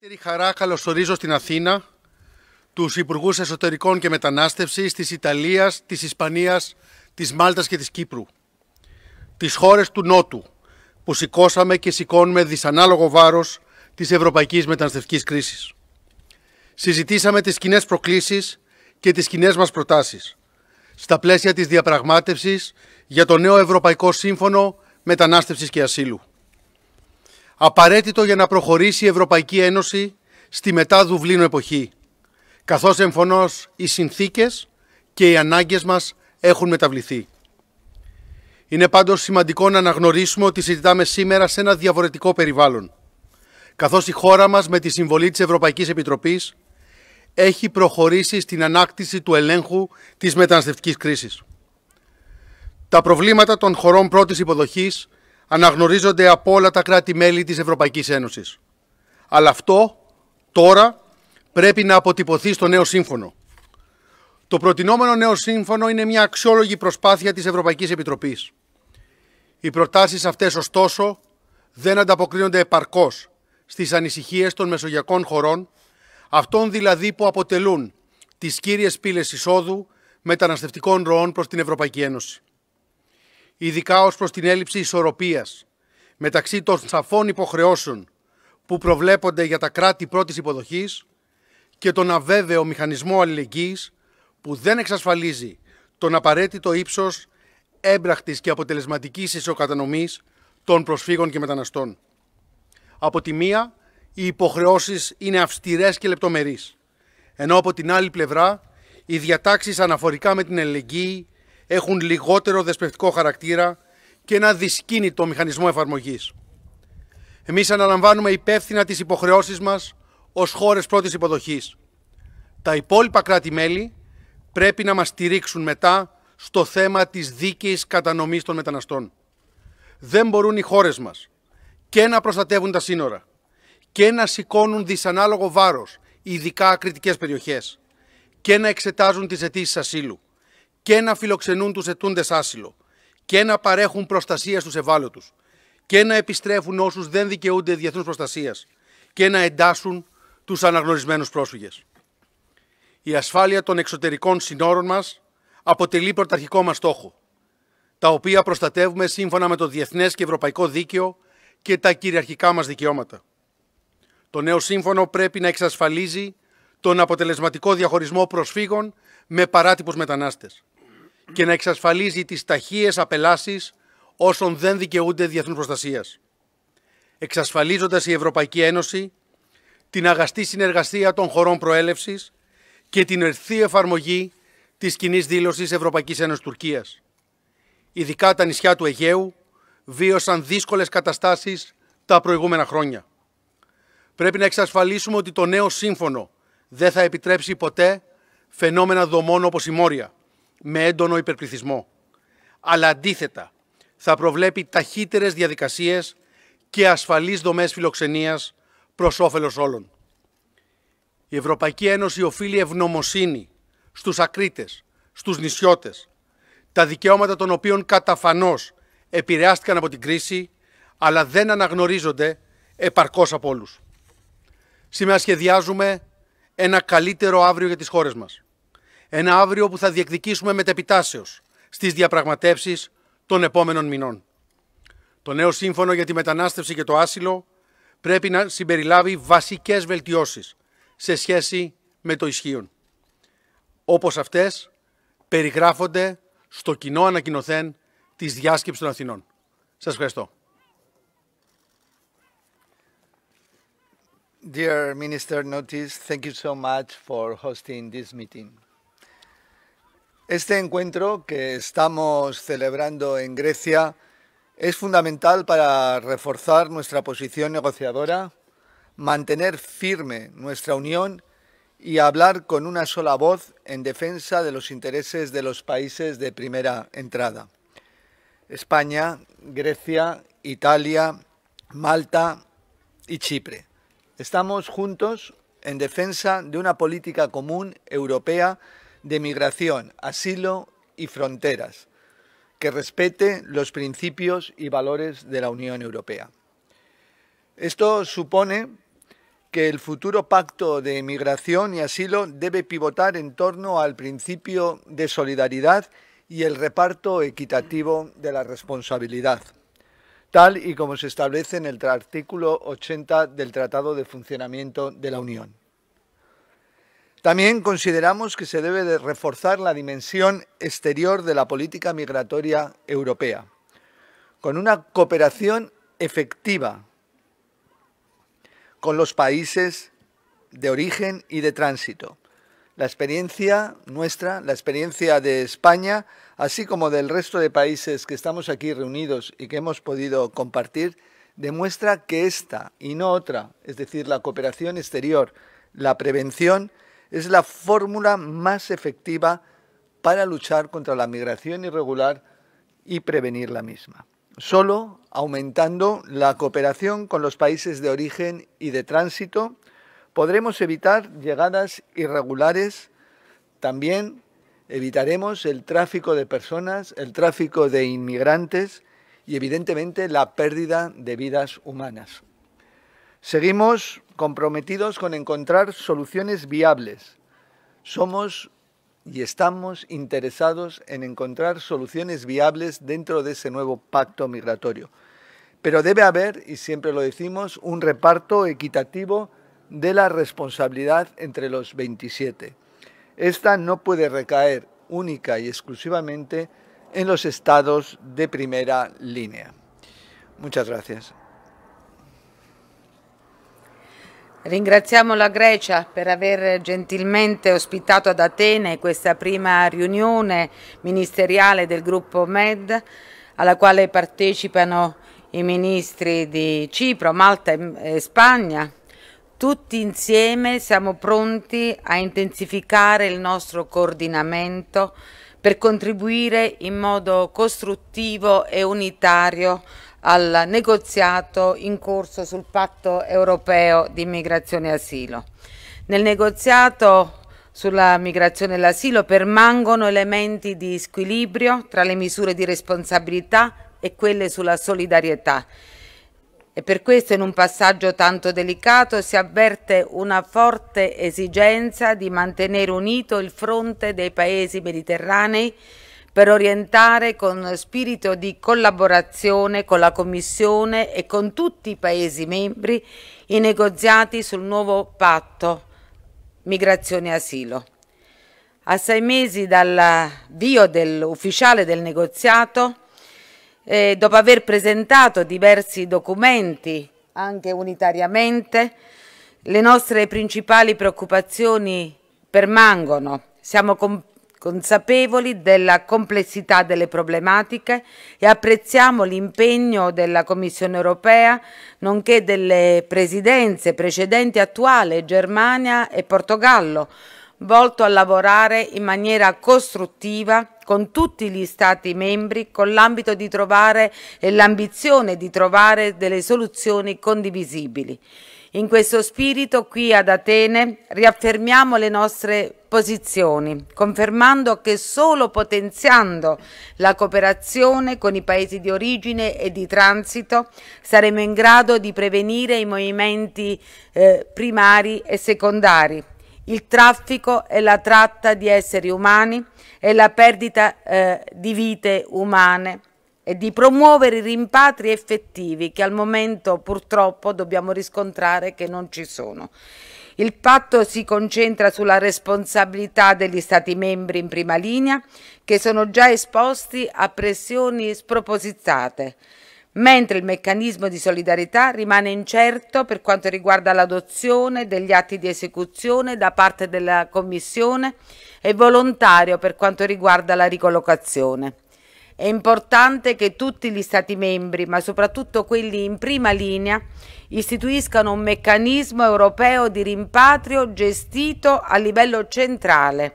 Τη χαρά καλωσορίζω στην Αθήνα τους Υπουργούς Εσωτερικών και Μετανάστευσης της Ιταλίας, της Ισπανίας, της Μάλτας και της Κύπρου. Τις χώρες του Νότου που σηκώσαμε και σηκώνουμε δυσανάλογο βάρος της ευρωπαϊκής μεταναστευτικής κρίσης. Συζητήσαμε τις κοινές προκλήσεις και τις κοινές μας προτάσεις στα πλαίσια της διαπραγμάτευσης για το νέο Ευρωπαϊκό Σύμφωνο Μετανάστευσης και Ασύλου απαραίτητο για να προχωρήσει η Ευρωπαϊκή Ένωση στη μετά Δουβλίνο εποχή, καθώς εμφωνώς οι συνθήκες και οι ανάγκες μας έχουν μεταβληθεί. Είναι πάντως σημαντικό να αναγνωρίσουμε ότι συζητάμε σήμερα σε ένα διαφορετικό περιβάλλον, καθώς η χώρα μας με τη συμβολή της Ευρωπαϊκής Επιτροπής έχει προχωρήσει στην ανάκτηση του ελέγχου της μεταναστευτικής κρίσης. Τα προβλήματα των χωρών πρώτης υποδοχής αναγνωρίζονται από όλα τα κράτη-μέλη της Ευρωπαϊκής Ένωσης. Αλλά αυτό τώρα πρέπει να αποτυπωθεί στο νέο σύμφωνο. Το προτινόμενο νέο σύμφωνο είναι μια αξιόλογη προσπάθεια της Ευρωπαϊκής Επιτροπής. Οι προτάσεις αυτές, ωστόσο, δεν ανταποκρίνονται επαρκώς στις ανησυχίες των μεσογειακών χωρών, αυτών δηλαδή που αποτελούν τις κύριες πύλες εισόδου μεταναστευτικών ροών προς την Ευρωπαϊκή Ένωση ειδικά ως προς την έλλειψη ισορροπίας μεταξύ των σαφών υποχρεώσεων που προβλέπονται για τα κράτη πρώτης υποδοχής και τον αβέβαιο μηχανισμό αλληλεγγύης που δεν εξασφαλίζει τον απαραίτητο ύψος έμπραχτης και αποτελεσματικής ισοκατανομής των προσφύγων και μεταναστών. Από τη μία, οι υποχρεώσεις είναι αυστηρές και λεπτομερείς, ενώ από την άλλη πλευρά, οι διατάξεις αναφορικά με την αλληλεγγύη έχουν λιγότερο δεσπευτικό χαρακτήρα και ένα δυσκίνητο μηχανισμό εφαρμογής. Εμείς αναλαμβάνουμε υπεύθυνα τις υποχρεώσεις μας ως χώρες πρώτης υποδοχής. Τα υπόλοιπα κράτη-μέλη πρέπει να μας στηρίξουν μετά στο θέμα της δίκαιης κατανομής των μεταναστών. Δεν μπορούν οι χώρες μας και να προστατεύουν τα σύνορα και να σηκώνουν δυσανάλογο βάρος, ειδικά ακριτικές περιοχές, και να εξετάζουν τις αιτήσεις ασύλου και να φιλοξενούν τους ετούντες άσυλο και να παρέχουν προστασία στους ευάλωτους και να επιστρέφουν όσους δεν δικαιούνται διεθνούς προστασίας και να εντάσσουν τους αναγνωρισμένους πρόσφυγες. Η ασφάλεια των εξωτερικών συνόρων μας αποτελεί πρωταρχικό μας στόχο, τα οποία προστατεύουμε σύμφωνα με το διεθνές και ευρωπαϊκό δίκαιο και τα κυριαρχικά μας δικαιώματα. Το νέο σύμφωνο πρέπει να εξασφαλίζει τον αποτελεσματικό διαχωρισμό προσφύγων με παράτυπους μετανάστες και να εξασφαλίζει τις ταχείες απελάσεις όσων δεν δικαιούνται διεθνούς προστασίας, εξασφαλίζοντας η Ευρωπαϊκή Ένωση την αγαστή συνεργασία των χωρών προέλευσης και την ερθή εφαρμογή της κοινής δήλωσης Ευρωπαϊκής Ένωσης Τουρκίας. Ειδικά τα νησιά του Αιγαίου βίωσαν δύσκολες καταστάσεις τα προηγούμενα χρόνια. Πρέπει να εξασφαλίσουμε ότι το νέο σύμφωνο δεν θα επιτρέψει ποτέ φαινόμενα δομών όπως η Μόρια, με έντονο υπερπληθυσμό, αλλά αντίθετα θα προβλέπει ταχύτερες διαδικασίες και ασφαλείς δομές φιλοξενίας προς όφελος όλων. Η Ευρωπαϊκή Ένωση οφείλει ευνομοσύνη στους ακρίτες, στους νησιώτες, τα δικαιώματα των οποίων καταφανώς επηρεάστηκαν από την κρίση, αλλά δεν αναγνωρίζονται επαρκώς από όλους. Σήμερα σχεδιάζουμε ένα καλύτερο αύριο για τις χώρες μας. Ένα αύριο που θα διεκδικήσουμε μετεπιτάσεως στις διαπραγματεύσεις των επόμενων μηνών. Το νέο σύμφωνο για τη μετανάστευση και το άσυλο πρέπει να συμπεριλάβει βασικές βελτιώσεις σε σχέση με το ισχύον. Όπως αυτές περιγράφονται στο κοινό ανακοινωθέν της διάσκεψης των Αθηνών. Σας ευχαριστώ. Dear Minister thank you so much for hosting this meeting. Este encuentro que estamos celebrando en Grecia es fundamental para reforzar nuestra posición negociadora, mantener firme nuestra unión y hablar con una sola voz en defensa de los intereses de los países de primera entrada. España, Grecia, Italia, Malta y Chipre. Estamos juntos en defensa de una política común europea de migración, asilo y fronteras, que respete los principios y valores de la Unión Europea. Esto supone que el futuro pacto de migración y asilo debe pivotar en torno al principio de solidaridad y el reparto equitativo de la responsabilidad, tal y como se establece en el artículo 80 del Tratado de Funcionamiento de la Unión. También consideramos que se debe de reforzar la dimensión exterior de la política migratoria europea, con una cooperación efectiva con los países de origen y de tránsito. La experiencia nuestra, la experiencia de España, así como del resto de países que estamos aquí reunidos y que hemos podido compartir, demuestra que esta y no otra, es decir, la cooperación exterior, la prevención, es la fórmula más efectiva para luchar contra la migración irregular y prevenir la misma, solo aumentando la cooperación con los países de origen y de tránsito, podremos evitar llegadas irregulares, también evitaremos el tráfico de personas, el tráfico de inmigrantes y evidentemente la pérdida de vidas humanas. Seguimos comprometidos con encontrar soluciones viables. Somos y estamos interesados en encontrar soluciones viables dentro de ese nuevo pacto migratorio. Pero debe haber, y siempre lo decimos, un reparto equitativo de la responsabilidad entre los 27. Esta no puede recaer única y exclusivamente en los estados de primera línea. Muchas gracias. Ringraziamo la Grecia per aver gentilmente ospitato ad Atene questa prima riunione ministeriale del gruppo MED alla quale partecipano i ministri di Cipro, Malta e Spagna. Tutti insieme siamo pronti a intensificare il nostro coordinamento per contribuire in modo costruttivo e unitario al negoziato in corso sul patto europeo di immigrazione e asilo. Nel negoziato sulla migrazione e l'asilo permangono elementi di squilibrio tra le misure di responsabilità e quelle sulla solidarietà. E per questo in un passaggio tanto delicato si avverte una forte esigenza di mantenere unito il fronte dei paesi mediterranei per orientare con spirito di collaborazione con la Commissione e con tutti i Paesi membri i negoziati sul nuovo patto migrazione e asilo. A sei mesi dall'avvio ufficiale del negoziato, eh, dopo aver presentato diversi documenti, anche unitariamente, le nostre principali preoccupazioni permangono. Siamo consapevoli della complessità delle problematiche e apprezziamo l'impegno della Commissione europea, nonché delle presidenze precedenti attuale Germania e Portogallo, volto a lavorare in maniera costruttiva con tutti gli Stati membri con l'ambito di trovare e l'ambizione di trovare delle soluzioni condivisibili. In questo spirito, qui ad Atene, riaffermiamo le nostre posizioni, confermando che solo potenziando la cooperazione con i paesi di origine e di transito saremo in grado di prevenire i movimenti eh, primari e secondari, il traffico e la tratta di esseri umani e la perdita eh, di vite umane e di promuovere i rimpatri effettivi che al momento purtroppo dobbiamo riscontrare che non ci sono. Il patto si concentra sulla responsabilità degli Stati membri in prima linea che sono già esposti a pressioni spropositate mentre il meccanismo di solidarietà rimane incerto per quanto riguarda l'adozione degli atti di esecuzione da parte della Commissione e volontario per quanto riguarda la ricollocazione. È importante che tutti gli Stati membri, ma soprattutto quelli in prima linea, istituiscano un meccanismo europeo di rimpatrio gestito a livello centrale,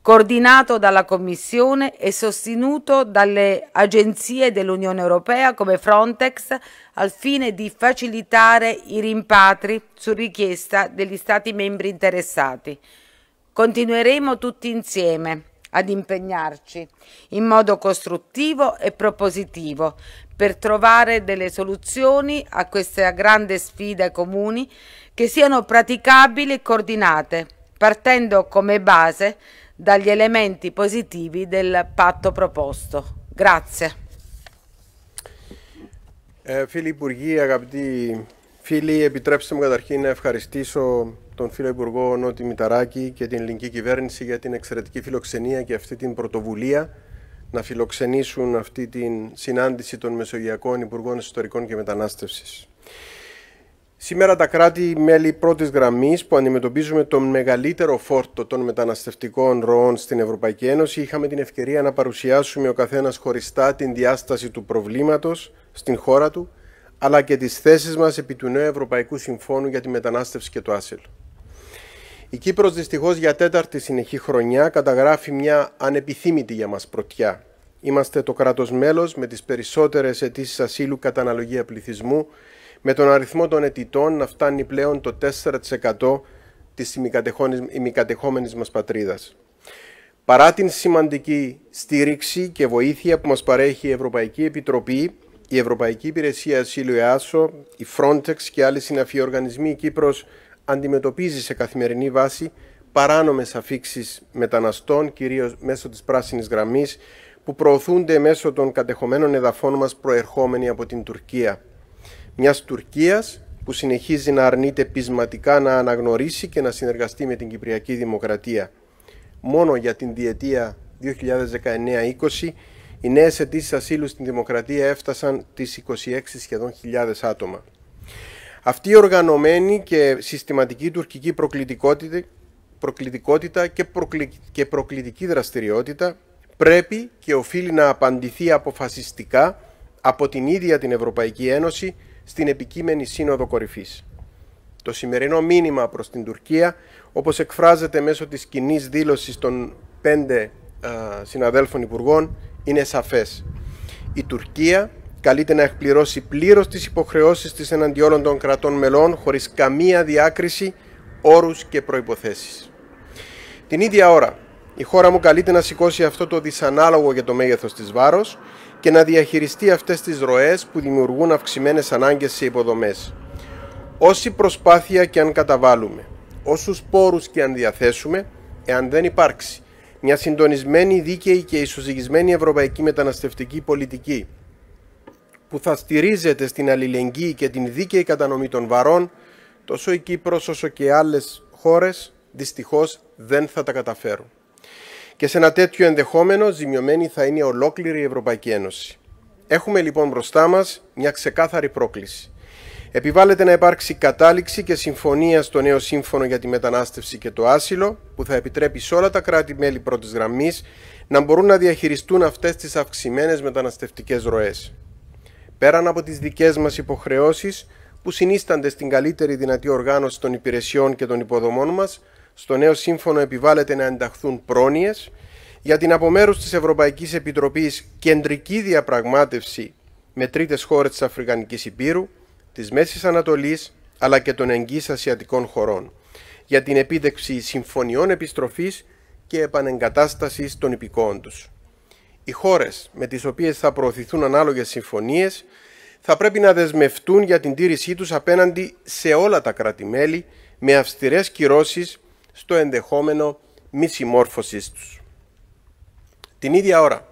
coordinato dalla Commissione e sostenuto dalle agenzie dell'Unione Europea come Frontex al fine di facilitare i rimpatri su richiesta degli Stati membri interessati. Continueremo tutti insieme ad impegnarci in modo costruttivo e propositivo per trovare delle soluzioni a questa grande sfida ai comuni che siano praticabili e coordinate, partendo come base dagli elementi positivi del patto proposto. Grazie. Ε, φίλοι Υπουργοί, αγαπητοί Φίλοι, επιτρέψτε μου καταρχήν να ευχαριστήσω τον φίλο Υπουργό Νότι Μηταράκη και την ελληνική κυβέρνηση για την εξαιρετική φιλοξενία και αυτή την πρωτοβουλία να φιλοξενήσουν αυτή την συνάντηση των Μεσογειακών Υπουργών Ιστορικών και Μετανάστευσης. Σήμερα τα κράτη-μέλη πρώτης γραμμής που αντιμετωπίζουμε τον μεγαλύτερο φόρτο των μεταναστευτικών ροών στην Ευρωπαϊκή Ένωση είχαμε την ευκαιρία να παρουσιάσουμε ο καθένας χωριστά την διάσταση του προβλήματος στην χώρα του αλλά και τις θέσεις μας επί του νέου Ευρωπαϊκού Συμφώνου για τη Μετανάστευση και το Άσυλο. Η Κύπρος δυστυχώς για τέταρτη συνεχή χρονιά καταγράφει μια ανεπιθύμητη για μας πρωτιά. Είμαστε το κράτος μέλος με τις περισσότερες αιτήσεις ασύλου κατά αναλογία πληθυσμού, με τον αριθμό των αιτητών να φτάνει πλέον το 4% της ημικατεχόμενης μας πατρίδας. Παρά την σημαντική στήριξη και βοήθεια που μας παρέχει η Ευρωπαϊκή Επιτροπή, η Ευρωπαϊκή Υπηρεσία Ασύλου ΕΑΣΟ, η Frontex και άλλοι συναφοί οργανισμοί η Κύπρος αντιμετωπίζει σε καθημερινή βάση παράνομες αφήξεις μεταναστών, κυρίως μέσω της πράσινης γραμμής, που προωθούνται μέσω των κατεχωμένων εδαφών μας προερχόμενοι από την Τουρκία. Μιας Τουρκίας που συνεχίζει να αρνείται πεισματικά να αναγνωρίσει και να συνεργαστεί με την Κυπριακή Δημοκρατία. Μόνο για την διετία 2019-20 οι νέες αιτήσεις ασύλου στην Δημοκρατία έφτασαν τις 26 σχεδόν χιλιάδες άτομα. Αυτή η οργανωμένη και συστηματική τουρκική προκλητικότητα, προκλητικότητα και, προκλητική δραστηριότητα πρέπει και οφείλει να απαντηθεί αποφασιστικά από την ίδια την Ευρωπαϊκή Ένωση στην επικείμενη Σύνοδο Κορυφής. Το σημερινό μήνυμα προς την Τουρκία, όπως εκφράζεται μέσω της κοινής δήλωσης των πέντε ε, συναδέλφων υπουργών, είναι σαφές. Η Τουρκία καλείται να εκπληρώσει πλήρως τις υποχρεώσεις της εναντί των κρατών μελών χωρίς καμία διάκριση, όρους και προϋποθέσεις. Την ίδια ώρα, η χώρα μου καλείται να σηκώσει αυτό το δυσανάλογο για το μέγεθος της βάρος και να διαχειριστεί αυτές τις ροές που δημιουργούν αυξημένες ανάγκες σε υποδομές. Όση προσπάθεια και αν καταβάλουμε, όσους πόρους και αν διαθέσουμε, εάν δεν υπάρξει μια συντονισμένη, δίκαιη και ισοζυγισμένη ευρωπαϊκή μεταναστευτική πολιτική που θα στηρίζεται στην αλληλεγγύη και την δίκαιη κατανομή των βαρών, τόσο η Κύπρος όσο και άλλες χώρες δυστυχώς δεν θα τα καταφέρουν. Και σε ένα τέτοιο ενδεχόμενο ζημιωμένη θα είναι ολόκληρη η Ευρωπαϊκή Ένωση. Έχουμε λοιπόν μπροστά μας μια ξεκάθαρη πρόκληση Επιβάλλεται να υπάρξει κατάληξη και συμφωνία στο νέο σύμφωνο για τη μετανάστευση και το άσυλο, που θα επιτρέπει σε όλα τα κράτη-μέλη πρώτης γραμμής να μπορούν να διαχειριστούν αυτές τις αυξημένες μεταναστευτικές ροές. Πέραν από τις δικές μας υποχρεώσεις, που συνίστανται στην καλύτερη δυνατή οργάνωση των υπηρεσιών και των υποδομών μας, στο νέο σύμφωνο επιβάλλεται να ενταχθούν πρόνοιες για την από μέρους της Ευρωπαϊκής Επιτροπής κεντρική διαπραγμάτευση με τρίτες χώρες της Αφρικανικής Υπήρου της Μέσης Ανατολής αλλά και των εγγύς ασιατικών χωρών για την επίδεξη συμφωνιών επιστροφής και επανεγκατάστασης των υπηκόων τους. Οι χώρες με τις οποίες θα προωθηθούν ανάλογες συμφωνίες θα πρέπει να δεσμευτούν για την τήρησή τους απέναντι σε όλα τα κρατη με αυστηρές κυρώσεις στο ενδεχόμενο μη συμμόρφωσής τους. Την ίδια ώρα,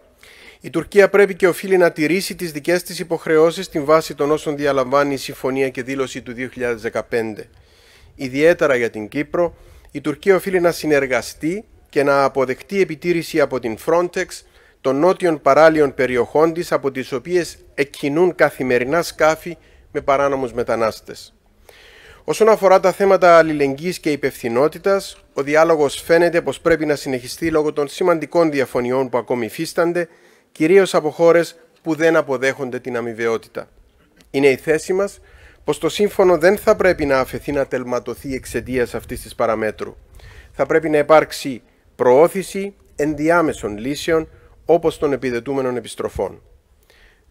η Τουρκία πρέπει και οφείλει να τηρήσει τις δικές της υποχρεώσεις στην βάση των όσων διαλαμβάνει η συμφωνία και δήλωση του 2015. Ιδιαίτερα για την Κύπρο, η Τουρκία οφείλει να συνεργαστεί και να αποδεχτεί επιτήρηση από την Frontex των νότιων παράλληλών περιοχών της από τις οποίες εκκινούν καθημερινά σκάφη με παράνομους μετανάστες. Όσον αφορά τα θέματα αλληλεγγύης και υπευθυνότητας, ο διάλογος φαίνεται πως πρέπει να συνεχιστεί λόγω των σημαντικών διαφωνιών που ακόμη υφίστανται κυρίως από χώρες που δεν αποδέχονται την αμοιβαιότητα. Είναι η θέση μας πως το σύμφωνο δεν θα πρέπει να αφαιθεί να τελματωθεί εξαιτίας αυτής της παραμέτρου. Θα πρέπει να υπάρξει προώθηση ενδιάμεσων λύσεων όπως των επιδετούμενων επιστροφών.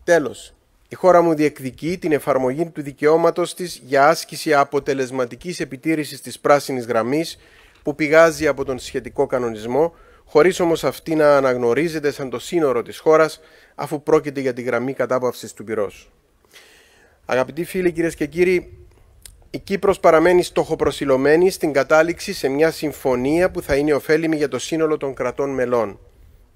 Τέλος, η χώρα μου διεκδικεί την εφαρμογή του δικαιώματος της για άσκηση αποτελεσματικής επιτήρησης της πράσινης γραμμής που πηγάζει από τον σχετικό κανονισμό χωρίς όμως αυτή να αναγνωρίζεται σαν το σύνορο της χώρας, αφού πρόκειται για τη γραμμή κατάπαυσης του πυρός. Αγαπητοί φίλοι, κυρίες και κύριοι, η Κύπρος παραμένει στοχοπροσιλωμένη στην κατάληξη σε μια συμφωνία που θα είναι ωφέλιμη για το σύνολο των κρατών μελών.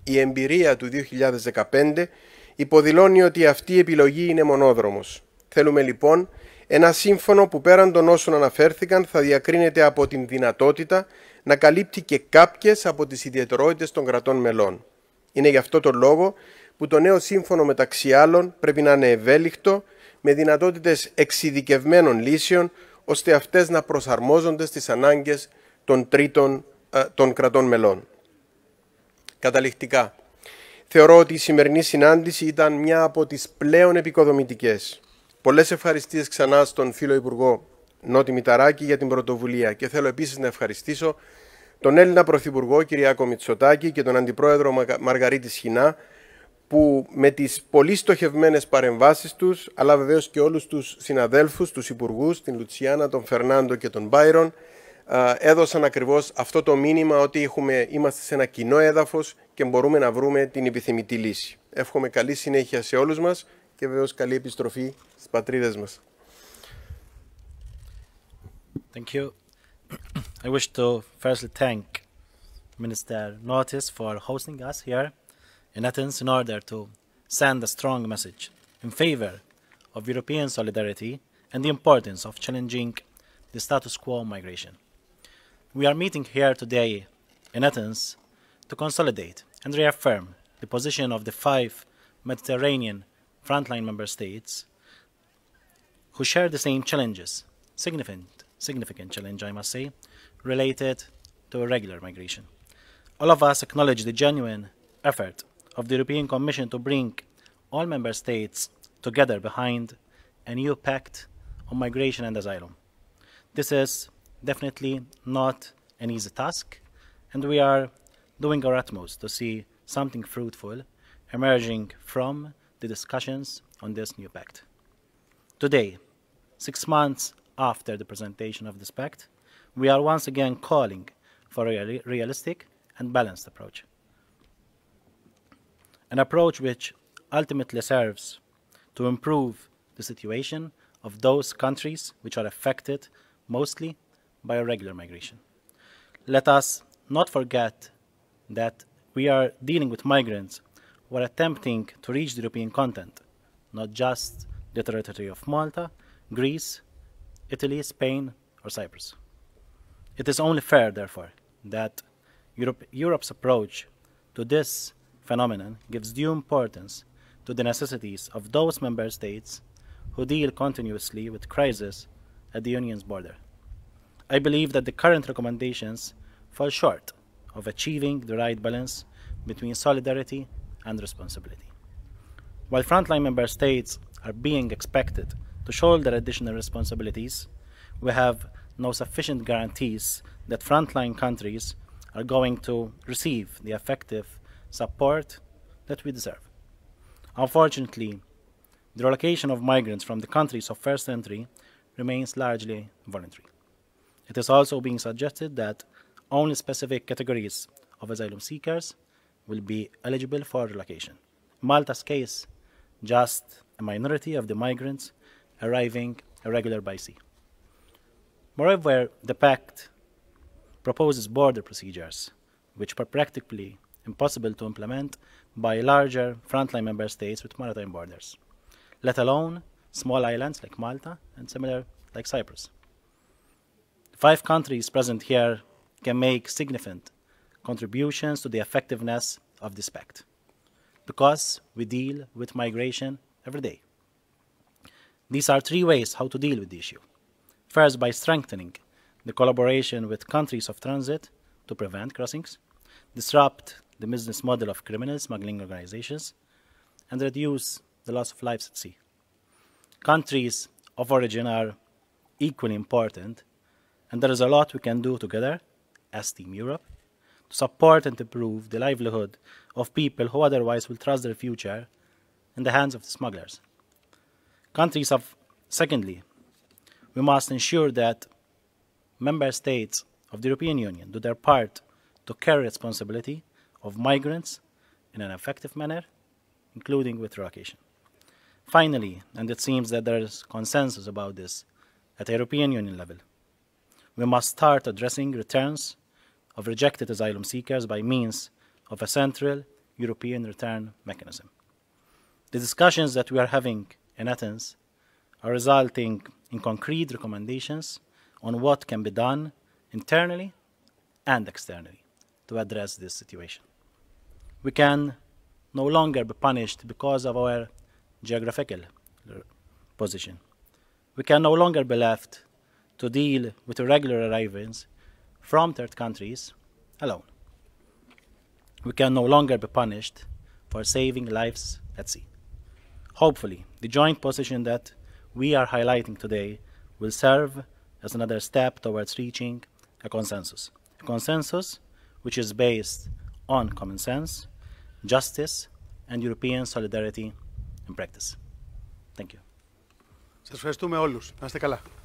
Η εμπειρία του 2015 υποδηλώνει ότι αυτή η επιλογή είναι μονόδρομος. Θέλουμε λοιπόν ένα σύμφωνο που πέραν των όσων αναφέρθηκαν θα διακρίνεται από την δυνατότητα να καλύπτει και κάποιες από τις ιδιαιτερότητες των κρατών μελών. Είναι γι' αυτό το λόγο που το νέο σύμφωνο μεταξύ άλλων πρέπει να είναι ευέλικτο με δυνατότητες εξειδικευμένων λύσεων ώστε αυτές να προσαρμόζονται στις ανάγκες των τρίτων ε, των κρατών μελών. Καταληκτικά, θεωρώ ότι η σημερινή συνάντηση ήταν μια από τις πλέον επικοδομητικές. Πολλές ευχαριστίες ξανά στον φίλο Υπουργό Νότι Μηταράκη για την πρωτοβουλία. Και θέλω επίσης να ευχαριστήσω τον Έλληνα Πρωθυπουργό Κυριάκο Μητσοτάκη και τον Αντιπρόεδρο Μαργαρίτη Σχοινά που με τις πολύ στοχευμένες παρεμβάσεις τους, αλλά βεβαίως και όλους τους συναδέλφους, τους υπουργούς, την Λουτσιάνα, τον Φερνάντο και τον Μπάιρον, έδωσαν ακριβώς αυτό το μήνυμα ότι έχουμε, είμαστε σε ένα κοινό έδαφος και μπορούμε να βρούμε την επιθυμητή λύση. Εύχομαι καλή συνέχεια σε όλους μας και βεβαίως καλή επιστροφή στις πατρίδες μας. Thank you. I wish to firstly thank Minister Notis for hosting us here in Athens in order to send a strong message in favor of European solidarity and the importance of challenging the status quo migration. We are meeting here today in Athens to consolidate and reaffirm the position of the five Mediterranean frontline member states who share the same challenges, significant significant challenge, I must say, related to irregular migration. All of us acknowledge the genuine effort of the European Commission to bring all member states together behind a new pact on migration and asylum. This is definitely not an easy task, and we are doing our utmost to see something fruitful emerging from the discussions on this new pact. Today, six months after the presentation of the SPECT, we are once again calling for a realistic and balanced approach. An approach which ultimately serves to improve the situation of those countries which are affected mostly by irregular migration. Let us not forget that we are dealing with migrants who are attempting to reach the European continent, not just the territory of Malta, Greece, Italy, Spain, or Cyprus. It is only fair, therefore, that Europe, Europe's approach to this phenomenon gives due importance to the necessities of those member states who deal continuously with crises at the Union's border. I believe that the current recommendations fall short of achieving the right balance between solidarity and responsibility. While frontline member states are being expected to shoulder additional responsibilities, we have no sufficient guarantees that frontline countries are going to receive the effective support that we deserve. Unfortunately, the relocation of migrants from the countries of first entry remains largely voluntary. It is also being suggested that only specific categories of asylum seekers will be eligible for relocation. Malta's case, just a minority of the migrants arriving irregular by sea. Moreover, the pact proposes border procedures, which are practically impossible to implement by larger frontline member states with maritime borders, let alone small islands like Malta and similar like Cyprus. five countries present here can make significant contributions to the effectiveness of this pact because we deal with migration every day. These are three ways how to deal with the issue. First, by strengthening the collaboration with countries of transit to prevent crossings, disrupt the business model of criminal smuggling organizations, and reduce the loss of lives at sea. Countries of origin are equally important, and there is a lot we can do together as Team Europe to support and improve the livelihood of people who otherwise will trust their future in the hands of the smugglers countries have secondly we must ensure that member states of the European Union do their part to carry responsibility of migrants in an effective manner including with relocation finally and it seems that there is consensus about this at European Union level we must start addressing returns of rejected asylum seekers by means of a central European return mechanism. The discussions that we are having in Athens are resulting in concrete recommendations on what can be done internally and externally to address this situation. We can no longer be punished because of our geographical position. We can no longer be left to deal with irregular arrivals from third countries alone. We can no longer be punished for saving lives at sea. Hopefully, the joint position that we are highlighting today will serve as another step towards reaching a consensus. A consensus which is based on common sense, justice, and European solidarity in practice. Thank you. Σας ευχαριστούμε όλους. Να είστε καλά.